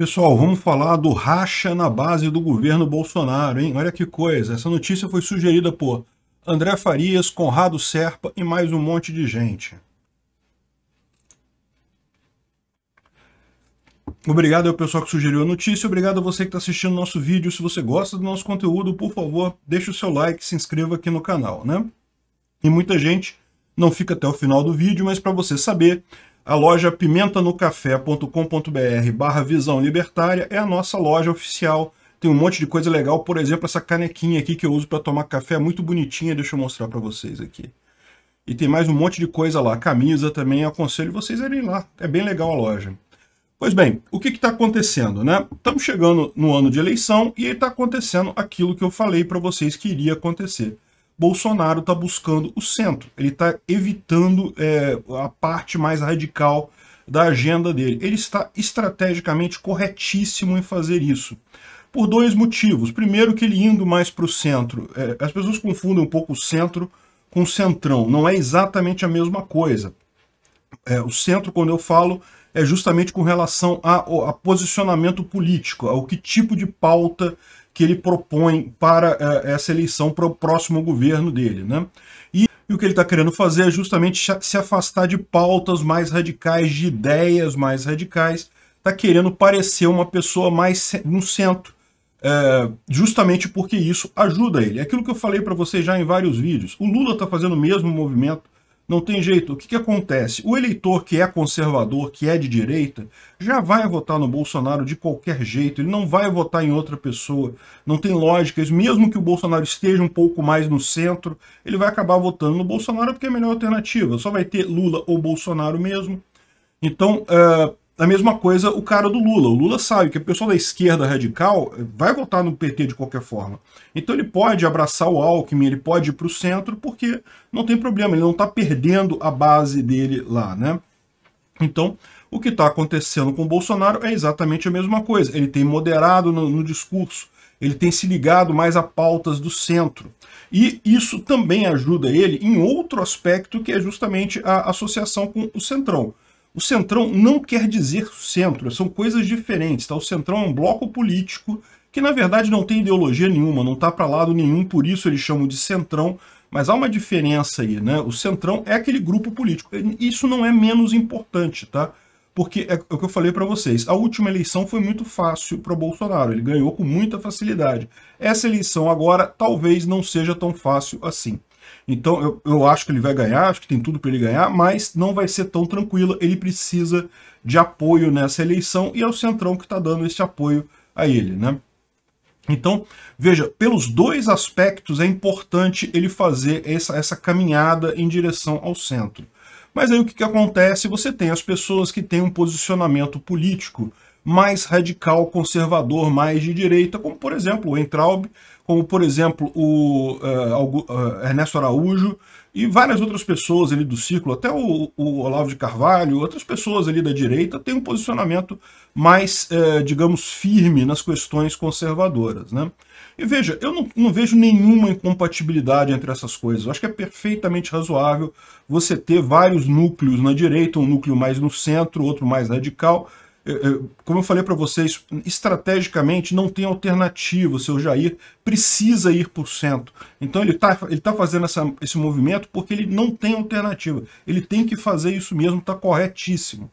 Pessoal, vamos falar do racha na base do governo Bolsonaro, hein? Olha que coisa, essa notícia foi sugerida por André Farias, Conrado Serpa e mais um monte de gente. Obrigado ao pessoal que sugeriu a notícia, obrigado a você que está assistindo nosso vídeo. Se você gosta do nosso conteúdo, por favor, deixe o seu like, se inscreva aqui no canal, né? E muita gente não fica até o final do vídeo, mas para você saber, a loja pimentanocafé.com.br barra visão libertária é a nossa loja oficial. Tem um monte de coisa legal, por exemplo, essa canequinha aqui que eu uso para tomar café, é muito bonitinha, deixa eu mostrar para vocês aqui. E tem mais um monte de coisa lá, camisa também, aconselho vocês a irem lá, é bem legal a loja. Pois bem, o que está acontecendo? né? Estamos chegando no ano de eleição e está acontecendo aquilo que eu falei para vocês que iria acontecer. Bolsonaro está buscando o centro, ele está evitando é, a parte mais radical da agenda dele. Ele está estrategicamente corretíssimo em fazer isso. Por dois motivos. Primeiro, que ele indo mais para o centro. É, as pessoas confundem um pouco o centro com o centrão. Não é exatamente a mesma coisa. É, o centro, quando eu falo, é justamente com relação a, a posicionamento político, ao que tipo de pauta que ele propõe para é, essa eleição, para o próximo governo dele. Né? E, e o que ele está querendo fazer é justamente se afastar de pautas mais radicais, de ideias mais radicais, está querendo parecer uma pessoa mais no centro, é, justamente porque isso ajuda ele. É aquilo que eu falei para vocês já em vários vídeos. O Lula está fazendo o mesmo movimento não tem jeito. O que, que acontece? O eleitor que é conservador, que é de direita, já vai votar no Bolsonaro de qualquer jeito. Ele não vai votar em outra pessoa. Não tem lógica. Mesmo que o Bolsonaro esteja um pouco mais no centro, ele vai acabar votando no Bolsonaro porque é a melhor alternativa. Só vai ter Lula ou Bolsonaro mesmo. Então, uh, a mesma coisa o cara do Lula. O Lula sabe que a pessoa da esquerda radical vai votar no PT de qualquer forma. Então ele pode abraçar o Alckmin, ele pode ir para o centro, porque não tem problema, ele não está perdendo a base dele lá, né? Então, o que está acontecendo com o Bolsonaro é exatamente a mesma coisa. Ele tem moderado no, no discurso, ele tem se ligado mais a pautas do centro. E isso também ajuda ele em outro aspecto, que é justamente a associação com o Centrão. O centrão não quer dizer centro, são coisas diferentes. Tá? O centrão é um bloco político que, na verdade, não tem ideologia nenhuma, não está para lado nenhum, por isso eles chamam de centrão. Mas há uma diferença aí, né? O centrão é aquele grupo político. Isso não é menos importante, tá? Porque é, é o que eu falei para vocês, a última eleição foi muito fácil para o Bolsonaro, ele ganhou com muita facilidade. Essa eleição agora talvez não seja tão fácil assim. Então eu, eu acho que ele vai ganhar, acho que tem tudo para ele ganhar, mas não vai ser tão tranquilo. Ele precisa de apoio nessa eleição e é o Centrão que está dando esse apoio a ele, né? Então, veja, pelos dois aspectos é importante ele fazer essa, essa caminhada em direção ao centro. Mas aí o que, que acontece? Você tem as pessoas que têm um posicionamento político mais radical, conservador, mais de direita, como por exemplo o Entraub, como por exemplo o uh, uh, Ernesto Araújo e várias outras pessoas ali do ciclo, até o, o, Olavo de Carvalho, outras pessoas ali da direita têm um posicionamento mais, uh, digamos, firme nas questões conservadoras. Né? E veja, eu não, não vejo nenhuma incompatibilidade entre essas coisas. Eu acho que é perfeitamente razoável você ter vários núcleos na direita, um núcleo mais no centro, outro mais radical, é, é, como eu falei para vocês, estrategicamente não tem alternativa. O seu Jair precisa ir por cento. Então ele está ele tá fazendo essa, esse movimento porque ele não tem alternativa. Ele tem que fazer isso mesmo, está corretíssimo.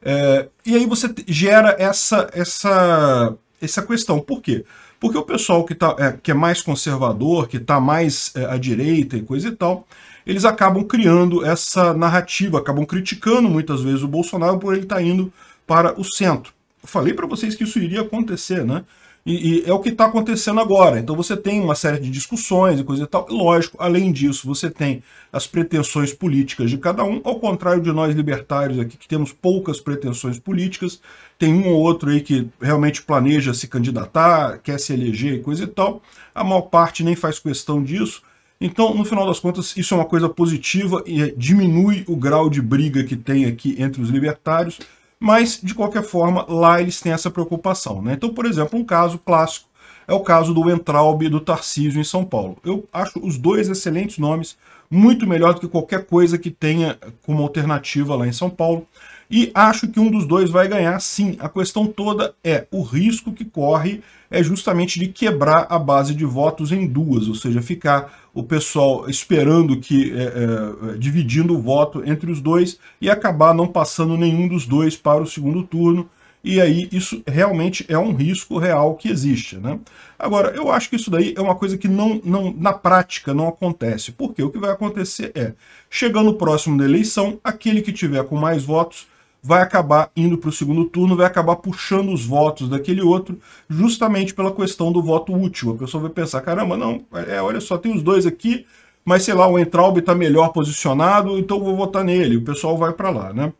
É, e aí você gera essa, essa, essa questão. Por quê? Porque o pessoal que, tá, é, que é mais conservador, que está mais é, à direita e coisa e tal, eles acabam criando essa narrativa, acabam criticando muitas vezes o Bolsonaro por ele estar tá indo para o centro. Eu falei para vocês que isso iria acontecer, né? E, e é o que está acontecendo agora. Então você tem uma série de discussões e coisa e tal. E lógico, além disso, você tem as pretensões políticas de cada um, ao contrário de nós libertários aqui, que temos poucas pretensões políticas. Tem um ou outro aí que realmente planeja se candidatar, quer se eleger e coisa e tal. A maior parte nem faz questão disso. Então, no final das contas, isso é uma coisa positiva e diminui o grau de briga que tem aqui entre os libertários mas de qualquer forma lá eles têm essa preocupação. Né? Então, por exemplo, um caso clássico é o caso do Entraub e do Tarcísio em São Paulo. Eu acho os dois excelentes nomes, muito melhor do que qualquer coisa que tenha como alternativa lá em São Paulo e acho que um dos dois vai ganhar sim. A questão toda é o risco que corre é justamente de quebrar a base de votos em duas, ou seja, ficar o pessoal esperando que é, é, é, dividindo o voto entre os dois e acabar não passando nenhum dos dois para o segundo turno. E aí isso realmente é um risco real que existe, né? Agora, eu acho que isso daí é uma coisa que não, não na prática não acontece, porque o que vai acontecer é, chegando próximo da eleição, aquele que tiver com mais votos vai acabar indo para o segundo turno, vai acabar puxando os votos daquele outro, justamente pela questão do voto útil. A pessoa vai pensar, caramba, não, é, olha só, tem os dois aqui, mas sei lá, o Entraub está melhor posicionado, então vou votar nele, o pessoal vai para lá, né?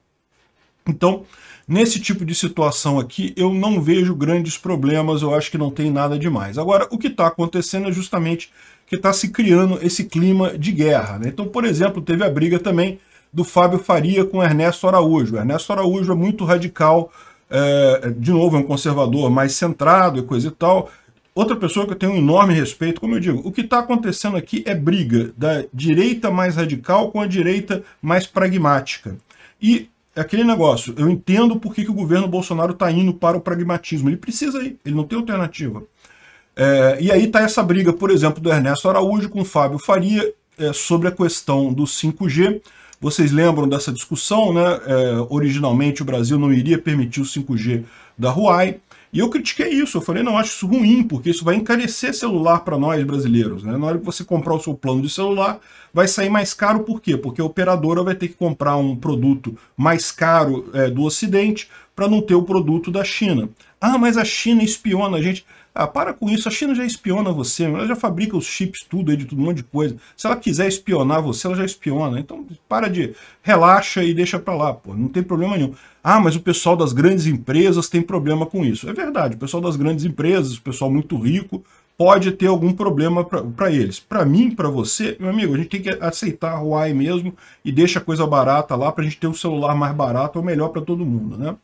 Então, nesse tipo de situação aqui, eu não vejo grandes problemas, eu acho que não tem nada demais. Agora, o que está acontecendo é justamente que está se criando esse clima de guerra, né? Então, por exemplo, teve a briga também do Fábio Faria com Ernesto Araújo. Ernesto Araújo é muito radical, é, de novo, é um conservador mais centrado e coisa e tal. Outra pessoa que eu tenho um enorme respeito, como eu digo, o que está acontecendo aqui é briga da direita mais radical com a direita mais pragmática. E é aquele negócio, eu entendo por que, que o governo Bolsonaro está indo para o pragmatismo. Ele precisa ir, ele não tem alternativa. É, e aí está essa briga, por exemplo, do Ernesto Araújo com o Fábio Faria é, sobre a questão do 5G. Vocês lembram dessa discussão, né? É, originalmente o Brasil não iria permitir o 5G da Huawei, e eu critiquei isso, eu falei, não, acho isso ruim, porque isso vai encarecer celular para nós brasileiros. Né? Na hora que você comprar o seu plano de celular, vai sair mais caro, por quê? Porque a operadora vai ter que comprar um produto mais caro é, do Ocidente para não ter o produto da China. Ah, mas a China espiona a gente. Ah, para com isso, a China já espiona você, ela já fabrica os chips tudo aí, de tudo, um monte de coisa. Se ela quiser espionar você, ela já espiona. Então para de, relaxa e deixa para lá, pô, não tem problema nenhum. Ah, mas o pessoal das grandes empresas tem problema com isso. É verdade, o pessoal das grandes empresas, o pessoal muito rico, pode ter algum problema para eles. Para mim, para você, meu amigo, a gente tem que aceitar a Huawei mesmo e deixa a coisa barata lá para a gente ter um celular mais barato ou melhor para todo mundo, né?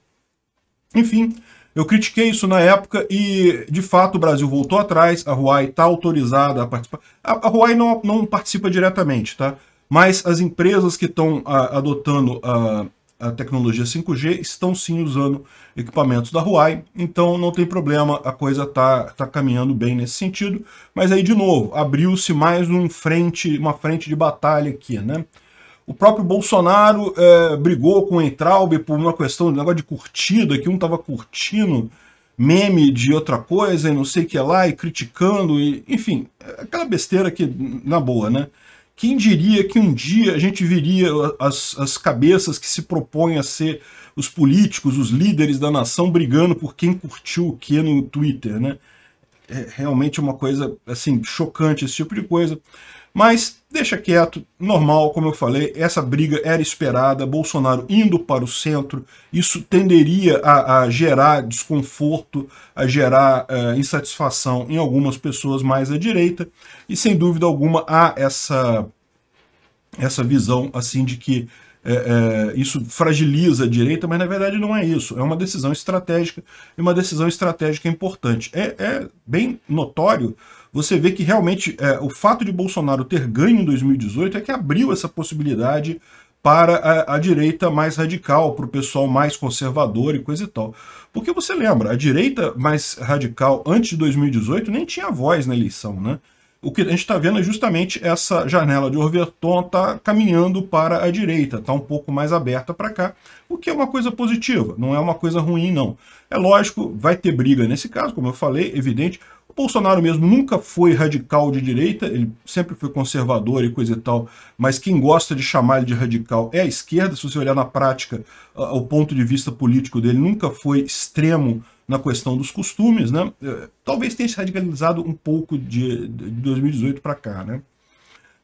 Enfim, eu critiquei isso na época e, de fato, o Brasil voltou atrás, a Huawei está autorizada a participar. A, a Huawei não, não participa diretamente, tá? Mas as empresas que estão adotando a, a tecnologia 5G estão sim usando equipamentos da Huawei, então não tem problema, a coisa está tá caminhando bem nesse sentido. Mas aí, de novo, abriu-se mais um frente, uma frente de batalha aqui, né? O próprio Bolsonaro é, brigou com o Entraube por uma questão, um negócio de curtida, que um estava curtindo meme de outra coisa e não sei o que lá, e criticando, e, enfim, aquela besteira que, na boa, né? Quem diria que um dia a gente viria as, as cabeças que se propõem a ser os políticos, os líderes da nação, brigando por quem curtiu o que no Twitter, né? É realmente uma coisa, assim, chocante esse tipo de coisa. Mas deixa quieto, normal, como eu falei, essa briga era esperada, Bolsonaro indo para o centro, isso tenderia a, a gerar desconforto, a gerar uh, insatisfação em algumas pessoas mais à direita, e sem dúvida alguma há essa, essa visão assim de que é, é, isso fragiliza a direita, mas na verdade não é isso. É uma decisão estratégica e uma decisão estratégica importante. É, é bem notório você ver que realmente é, o fato de Bolsonaro ter ganho em 2018 é que abriu essa possibilidade para a, a direita mais radical, para o pessoal mais conservador e coisa e tal. Porque você lembra, a direita mais radical antes de 2018 nem tinha voz na eleição, né? o que a gente está vendo é justamente essa janela de Overton está caminhando para a direita, está um pouco mais aberta para cá, o que é uma coisa positiva, não é uma coisa ruim não. É lógico, vai ter briga nesse caso, como eu falei, evidente, o Bolsonaro mesmo nunca foi radical de direita, ele sempre foi conservador e coisa e tal, mas quem gosta de chamar ele de radical é a esquerda, se você olhar na prática, o ponto de vista político dele nunca foi extremo na questão dos costumes, né? É, talvez tenha se radicalizado um pouco de, de 2018 para cá, né?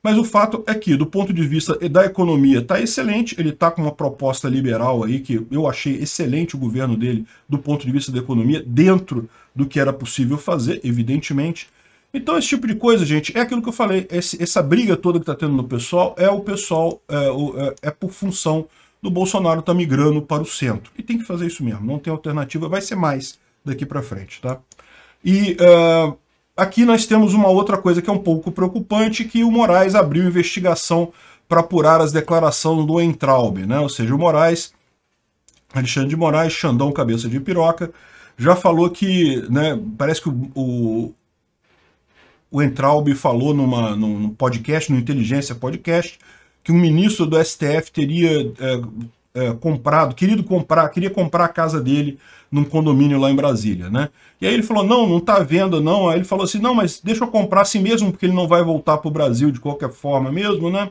Mas o fato é que, do ponto de vista da economia, está excelente. Ele está com uma proposta liberal aí, que eu achei excelente o governo dele, do ponto de vista da economia, dentro do que era possível fazer, evidentemente. Então, esse tipo de coisa, gente, é aquilo que eu falei. Esse, essa briga toda que está tendo no pessoal é o pessoal, é, o, é, é por função do Bolsonaro tá migrando para o centro. E tem que fazer isso mesmo, não tem alternativa, vai ser mais daqui para frente, tá? E uh, Aqui nós temos uma outra coisa que é um pouco preocupante, que o Moraes abriu investigação para apurar as declarações do Entraube, né? Ou seja, o Moraes, Alexandre de Moraes, Xandão Cabeça de Piroca, já falou que, né, parece que o, o, o falou numa, num podcast, no Inteligência Podcast, que um ministro do STF teria é, é, comprado, querido comprar, queria comprar a casa dele num condomínio lá em Brasília, né? E aí ele falou, não, não tá vendo não. Aí ele falou assim, não, mas deixa eu comprar assim mesmo, porque ele não vai voltar para o Brasil de qualquer forma mesmo, né?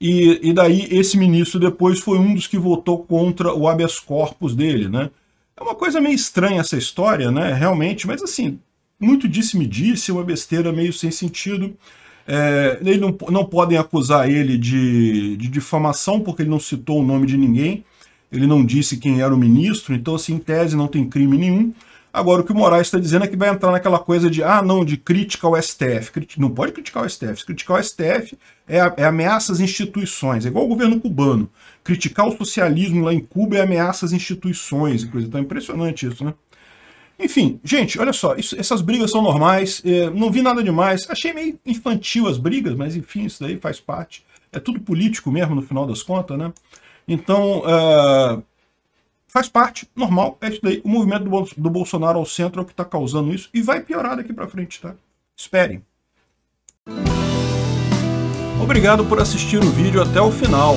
E, e daí esse ministro depois foi um dos que votou contra o habeas corpus dele, né? É uma coisa meio estranha essa história, né? Realmente, mas assim, muito disse-me disse, uma besteira meio sem sentido. É, não, não podem acusar ele de, de difamação, porque ele não citou o nome de ninguém, ele não disse quem era o ministro, então, assim, em tese, não tem crime nenhum. Agora, o que o Moraes está dizendo é que vai entrar naquela coisa de, ah, não, de crítica ao STF. Não pode criticar o STF. Se criticar o STF é, é ameaça às instituições. É igual o governo cubano. Criticar o socialismo lá em Cuba é ameaça às instituições. Inclusive, então, é impressionante isso, né? Enfim, gente, olha só, isso, essas brigas são normais, é, não vi nada demais, achei meio infantil as brigas, mas enfim, isso daí faz parte. É tudo político mesmo, no final das contas, né? Então, uh, faz parte, normal, é isso daí. O movimento do, do Bolsonaro ao centro é o que está causando isso e vai piorar daqui para frente, tá? Esperem. Obrigado por assistir o vídeo até o final.